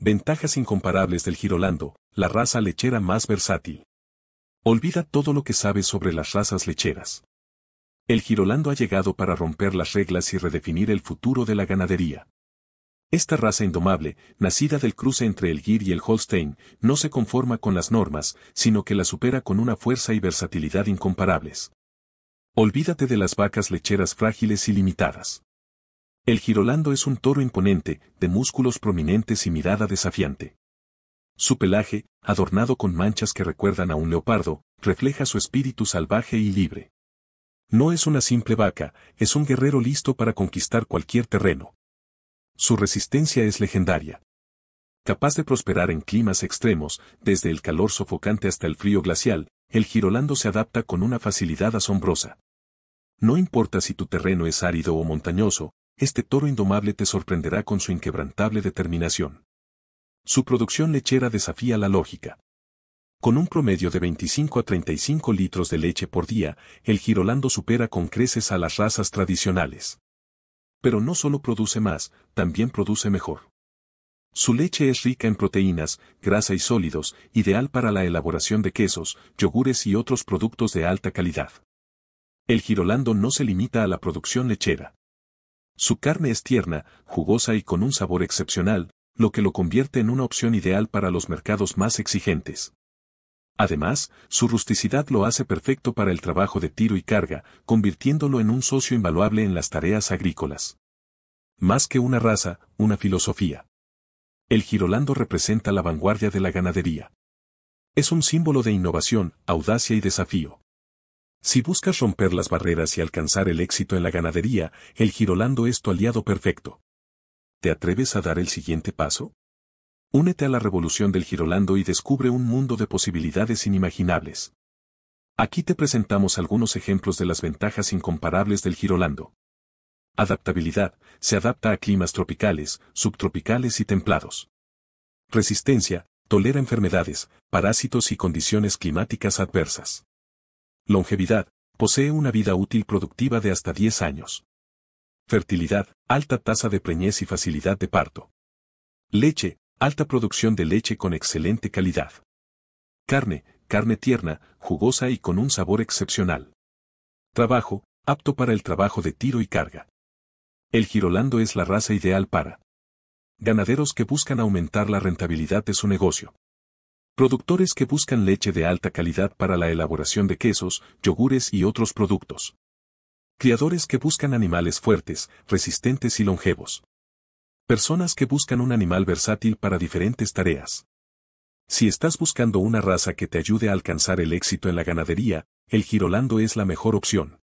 Ventajas incomparables del Girolando, la raza lechera más versátil. Olvida todo lo que sabes sobre las razas lecheras. El Girolando ha llegado para romper las reglas y redefinir el futuro de la ganadería. Esta raza indomable, nacida del cruce entre el Gir y el Holstein, no se conforma con las normas, sino que la supera con una fuerza y versatilidad incomparables. Olvídate de las vacas lecheras frágiles y limitadas. El girolando es un toro imponente, de músculos prominentes y mirada desafiante. Su pelaje, adornado con manchas que recuerdan a un leopardo, refleja su espíritu salvaje y libre. No es una simple vaca, es un guerrero listo para conquistar cualquier terreno. Su resistencia es legendaria. Capaz de prosperar en climas extremos, desde el calor sofocante hasta el frío glacial, el girolando se adapta con una facilidad asombrosa. No importa si tu terreno es árido o montañoso, este toro indomable te sorprenderá con su inquebrantable determinación. Su producción lechera desafía la lógica. Con un promedio de 25 a 35 litros de leche por día, el Girolando supera con creces a las razas tradicionales. Pero no solo produce más, también produce mejor. Su leche es rica en proteínas, grasa y sólidos, ideal para la elaboración de quesos, yogures y otros productos de alta calidad. El Girolando no se limita a la producción lechera. Su carne es tierna, jugosa y con un sabor excepcional, lo que lo convierte en una opción ideal para los mercados más exigentes. Además, su rusticidad lo hace perfecto para el trabajo de tiro y carga, convirtiéndolo en un socio invaluable en las tareas agrícolas. Más que una raza, una filosofía. El Girolando representa la vanguardia de la ganadería. Es un símbolo de innovación, audacia y desafío. Si buscas romper las barreras y alcanzar el éxito en la ganadería, el Girolando es tu aliado perfecto. ¿Te atreves a dar el siguiente paso? Únete a la revolución del Girolando y descubre un mundo de posibilidades inimaginables. Aquí te presentamos algunos ejemplos de las ventajas incomparables del Girolando. Adaptabilidad, se adapta a climas tropicales, subtropicales y templados. Resistencia, tolera enfermedades, parásitos y condiciones climáticas adversas. Longevidad. Posee una vida útil productiva de hasta 10 años. Fertilidad. Alta tasa de preñez y facilidad de parto. Leche. Alta producción de leche con excelente calidad. Carne. Carne tierna, jugosa y con un sabor excepcional. Trabajo. Apto para el trabajo de tiro y carga. El Girolando es la raza ideal para ganaderos que buscan aumentar la rentabilidad de su negocio. Productores que buscan leche de alta calidad para la elaboración de quesos, yogures y otros productos. Criadores que buscan animales fuertes, resistentes y longevos. Personas que buscan un animal versátil para diferentes tareas. Si estás buscando una raza que te ayude a alcanzar el éxito en la ganadería, el Girolando es la mejor opción.